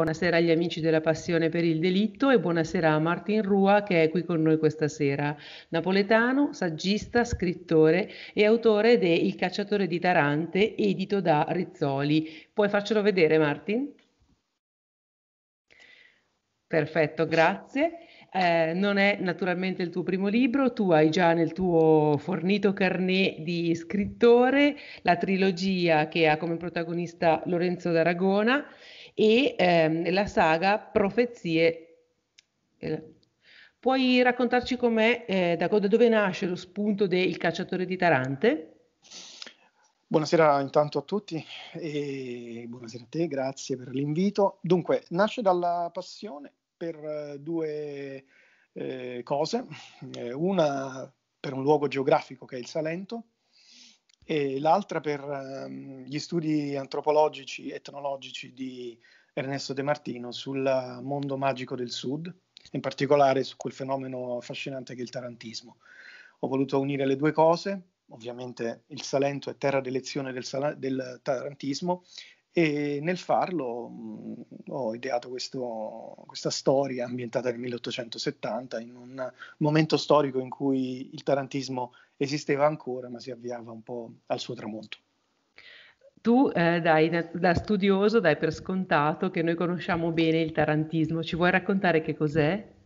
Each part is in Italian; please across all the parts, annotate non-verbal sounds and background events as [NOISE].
buonasera agli amici della Passione per il Delitto e buonasera a Martin Rua che è qui con noi questa sera. Napoletano, saggista, scrittore e autore de Il cacciatore di Tarante, edito da Rizzoli. Puoi farcelo vedere Martin? Perfetto, grazie. Eh, non è naturalmente il tuo primo libro, tu hai già nel tuo fornito carnet di scrittore la trilogia che ha come protagonista Lorenzo d'Aragona e ehm, la saga Profezie. Eh, puoi raccontarci com'è, eh, da, da dove nasce lo spunto del cacciatore di Tarante? Buonasera intanto a tutti e buonasera a te, grazie per l'invito. Dunque, nasce dalla passione per eh, due eh, cose, eh, una per un luogo geografico che è il Salento e l'altra per um, gli studi antropologici, etnologici di Ernesto De Martino sul mondo magico del Sud, in particolare su quel fenomeno affascinante che è il tarantismo. Ho voluto unire le due cose, ovviamente il Salento è terra d'elezione del, del tarantismo e nel farlo mh, mm, ho ideato questo, questa storia ambientata nel 1870, in un momento storico in cui il tarantismo esisteva ancora, ma si avviava un po' al suo tramonto. Tu eh, dai da studioso, dai per scontato che noi conosciamo bene il tarantismo, ci vuoi raccontare che cos'è?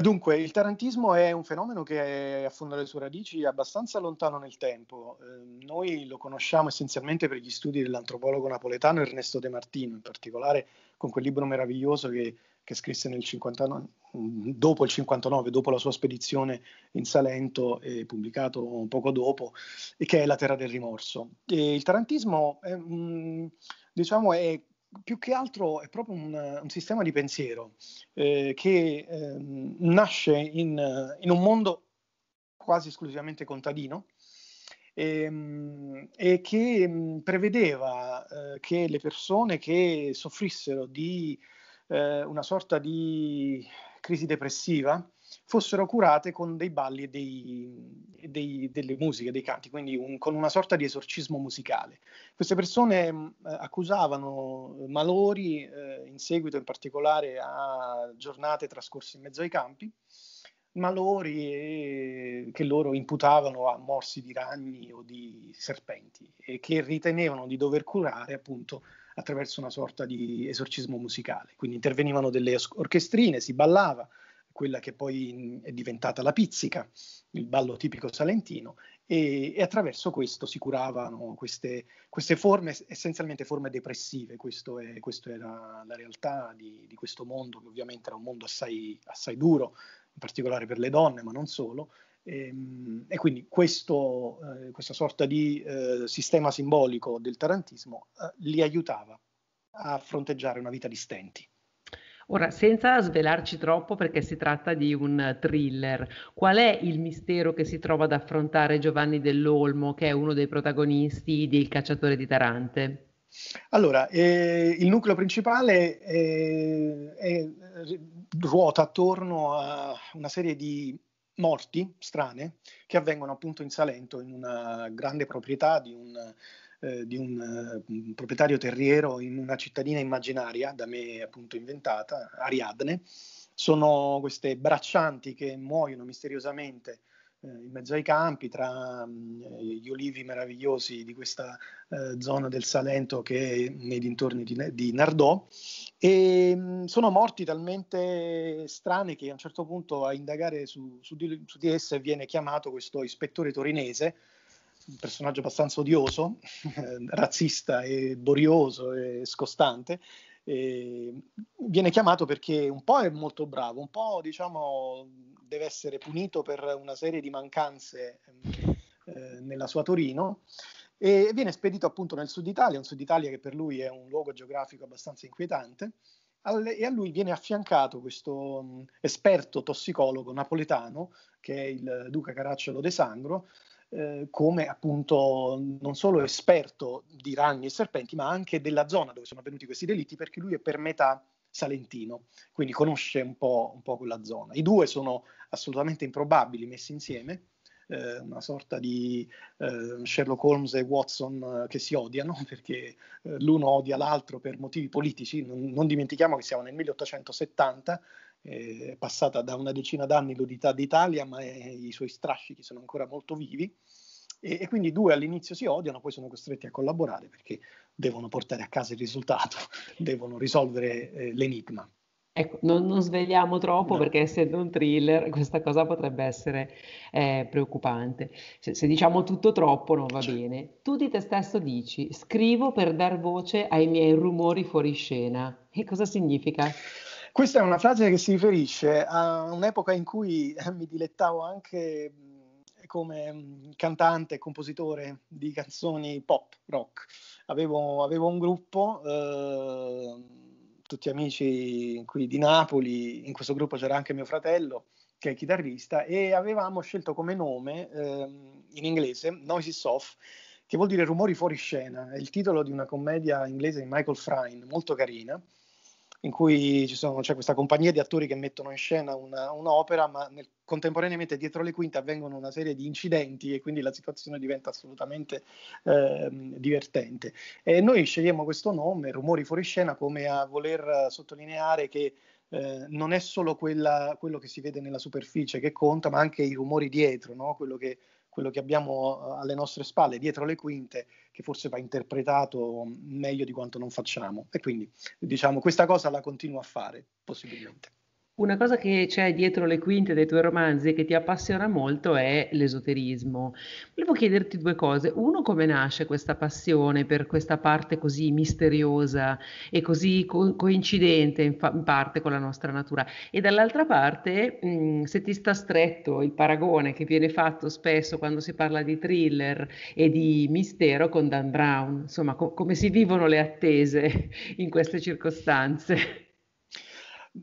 Dunque, il tarantismo è un fenomeno che affonda le sue radici abbastanza lontano nel tempo. Eh, noi lo conosciamo essenzialmente per gli studi dell'antropologo napoletano Ernesto De Martino, in particolare con quel libro meraviglioso che, che scrisse 59, dopo il 59, dopo la sua spedizione in Salento, eh, pubblicato poco dopo, che è La terra del rimorso. E il tarantismo è, mh, diciamo, è più che altro è proprio un, un sistema di pensiero eh, che eh, nasce in, in, un mondo quasi esclusivamente contadino e, ehm, e che mm, prevedeva eh, che le persone che soffrissero di eh, una sorta di crisi depressiva fossero curate con dei balli e dei, dei, delle musiche, dei canti, quindi un, con una sorta di esorcismo musicale. Queste persone mh, mm, accusavano malori eh, in seguito in particolare a giornate trascorse in mezzo ai campi, malori e, eh, che loro imputavano a morsi di ragni o di serpenti e che ritenevano di dover curare appunto attraverso una sorta di esorcismo musicale. Quindi intervenivano delle orchestrine, si ballava quella che poi è diventata la pizzica, il ballo tipico salentino, e, e attraverso questo si curavano queste, queste, forme, essenzialmente forme depressive, questo era la realtà di, di, questo mondo, che ovviamente era un mondo assai, assai, duro, in particolare per le donne, ma non solo, e, ehm, e quindi questo, eh, questa sorta di eh, sistema simbolico del tarantismo eh, li aiutava a fronteggiare una vita di stenti. Ora, senza svelarci troppo perché si tratta di un thriller, qual è il mistero che si trova ad affrontare Giovanni dell'Olmo, che è uno dei protagonisti di Il cacciatore di Tarante? Allora, eh, il nucleo principale eh, è, eh, ruota attorno a una serie di morti strane che avvengono appunto in Salento, in una grande proprietà di un eh, di un, eh, un, proprietario terriero in una cittadina immaginaria, da me appunto inventata, Ariadne. Sono queste braccianti che muoiono misteriosamente eh, in mezzo ai campi, tra mh, mm, eh, gli olivi meravigliosi di questa eh, zona del Salento che è nei dintorni di, di Nardò. E mh, mm, sono morti talmente strani che a un certo punto a indagare su, su, di, su di esse viene chiamato questo ispettore torinese, un personaggio abbastanza odioso, [LAUGHS] razzista e borioso e scostante, e viene chiamato perché un po' è molto bravo, un po' diciamo deve essere punito per una serie di mancanze eh, nella sua Torino e viene spedito appunto nel sud Italia, un sud Italia che per lui è un luogo geografico abbastanza inquietante e a lui viene affiancato questo mm, esperto tossicologo napoletano che è il duca Caracciolo De Sangro eh, come appunto non solo esperto di ragni e serpenti, ma anche della zona dove sono avvenuti questi delitti, perché lui è per metà salentino, quindi conosce un po', un po quella zona. I due sono assolutamente improbabili messi insieme, eh, una sorta di eh, Sherlock Holmes e Watson eh, che si odiano [LAUGHS] perché eh, l'uno odia l'altro per motivi politici. Non, non dimentichiamo che siamo nel 1870, è passata da una decina d'anni l'Udità d'Italia, ma è, i suoi strascichi sono ancora molto vivi. E, e, quindi i due all'inizio si odiano, poi sono costretti a collaborare perché devono portare a casa il risultato, [LAUGHS] devono risolvere eh, l'enigma. Ecco, non, non svegliamo troppo no. perché essendo un thriller questa cosa potrebbe essere eh, preoccupante. Se, se, diciamo tutto troppo non va certo. bene. Tu di te stesso dici, scrivo per dar voce ai miei rumori fuori scena. Che cosa significa? Questa è una frase che si riferisce a un'epoca in cui eh, mi dilettavo anche come cantante e compositore di canzoni pop, rock. Avevo, avevo un gruppo, eh, tutti amici qui di Napoli, in questo gruppo c'era anche mio fratello che è chitarrista e avevamo scelto come nome eh, in inglese Noises Off, che vuol dire rumori fuori scena, è il titolo di una commedia inglese di Michael Frein, molto carina in cui sono, c'è questa compagnia di attori che mettono in scena una, un'opera, ma nel, contemporaneamente dietro le quinte avvengono una serie di incidenti e quindi la situazione diventa assolutamente eh, divertente. E noi scegliamo questo nome, Rumori fuori scena, come a voler sottolineare che eh, non è solo quella, quello che si vede nella superficie che conta, ma anche i rumori dietro, no? quello che quello che abbiamo eh, alle nostre spalle, dietro le quinte, che forse va interpretato meglio di quanto non facciamo. E quindi diciamo questa cosa la continuo a fare, possibilmente. Una cosa che c'è dietro le quinte dei tuoi romanzi e che ti appassiona molto è l'esoterismo. Volevo chiederti due cose. Uno, come nasce questa passione per questa parte così misteriosa e così co- coincidente in, fa- in, parte con la nostra natura? E dall'altra parte, mh, mm, se ti sta stretto il paragone che viene fatto spesso quando si parla di thriller e di mistero con Dan Brown, insomma, co- come si vivono le attese [LAUGHS] in queste circostanze?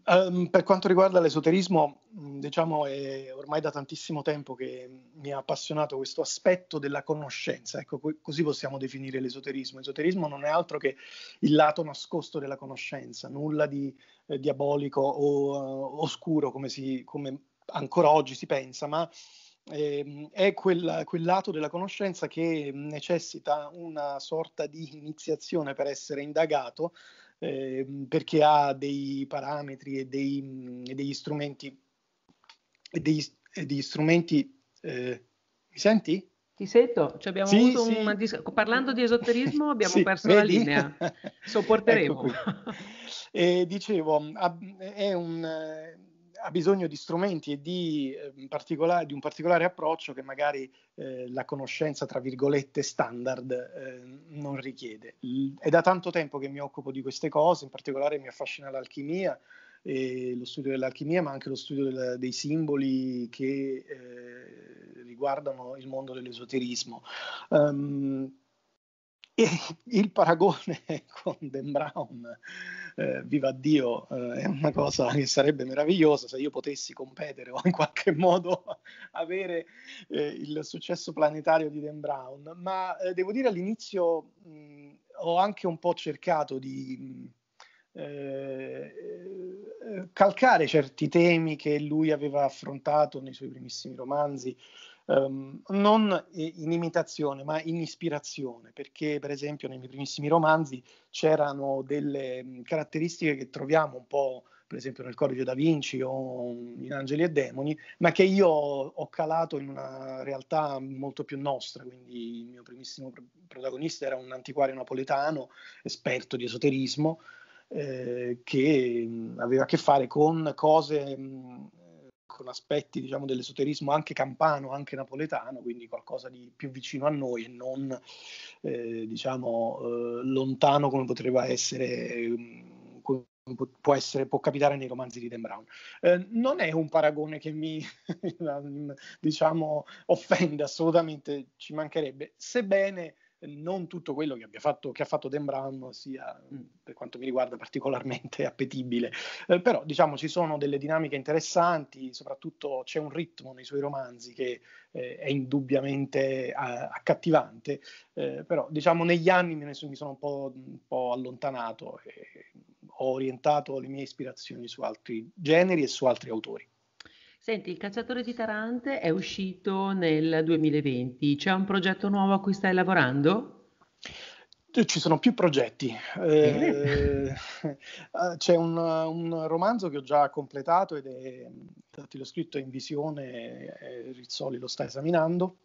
Um, per quanto riguarda l'esoterismo, diciamo è ormai da tantissimo tempo che mi ha appassionato questo aspetto della conoscenza, ecco, co- così possiamo definire l'esoterismo. Esoterismo non è altro che il lato nascosto della conoscenza, nulla di eh, diabolico o uh, oscuro come, si, come, ancora oggi si pensa, ma eh, è quel, quel lato della conoscenza che necessita una sorta di iniziazione per essere indagato Ehm, perché ha dei parametri e, dei, mm, e degli strumenti, e degli, e degli strumenti eh, mi senti? Ti sento, cioè abbiamo sì, avuto sì. una dis- parlando di esoterismo [LAUGHS] abbiamo sì, perso vedi? la linea, [LAUGHS] ecco sopporteremo. ecco dicevo, mm, è un eh, ha bisogno di strumenti e di, ehm, particola- di un particolare approccio che magari eh, la conoscenza, tra virgolette, standard eh, non richiede. è da tanto tempo che mi occupo di queste cose, in particolare mi affascina l'alchimia, e lo studio dell'alchimia, ma anche lo studio del- dei simboli che eh, riguardano il mondo dell'esoterismo. Um, il paragone [LAUGHS] con Dan Brown, eh, viva Dio, eh, è una cosa che sarebbe meravigliosa se io potessi competere o in qualche modo [LAUGHS] avere eh, il successo planetario di Dan Brown. Ma eh, devo dire all'inizio mh, ho anche un po' cercato di eh, eh, calcare certi temi che lui aveva affrontato nei suoi primissimi romanzi Um, non in imitazione ma in ispirazione, perché per esempio nei miei primissimi romanzi c'erano delle mm, caratteristiche che troviamo un po' per esempio nel Codice da Vinci o in Angeli e Demoni, ma che io ho calato in una realtà molto più nostra, quindi il mio primissimo protagonista era un antiquario napoletano, esperto di esoterismo, eh, che mm, aveva a che fare con cose mh, mm, con aspetti diciamo, dell'esoterismo anche campano, anche napoletano, quindi qualcosa di più vicino a noi e non eh, diciamo, eh, lontano come potrebbe essere. Ehm, può, essere, può, capitare nei romanzi di Dan Brown. Eh, non è un paragone che mi [LAUGHS] diciamo, offende assolutamente, ci mancherebbe, sebbene non tutto quello che, fatto, che ha fatto Dan Brown sia, mm. per quanto mi riguarda, particolarmente [LAUGHS] appetibile. Eh, però, diciamo, ci sono delle dinamiche interessanti, soprattutto c'è un ritmo nei suoi romanzi che eh, è indubbiamente a- eh, accattivante, eh, però, diciamo, negli anni mi sono un po', un po allontanato e ho orientato le mie ispirazioni su altri generi e su altri autori. Senti, il cacciatore di Tarante è uscito nel 2020, c'è un progetto nuovo a cui stai lavorando? Eh, ci sono più progetti. Eh, eh [LAUGHS] ah, c'è un, un, romanzo che ho già completato ed è, infatti l'ho scritto in visione, eh, Rizzoli lo sta esaminando,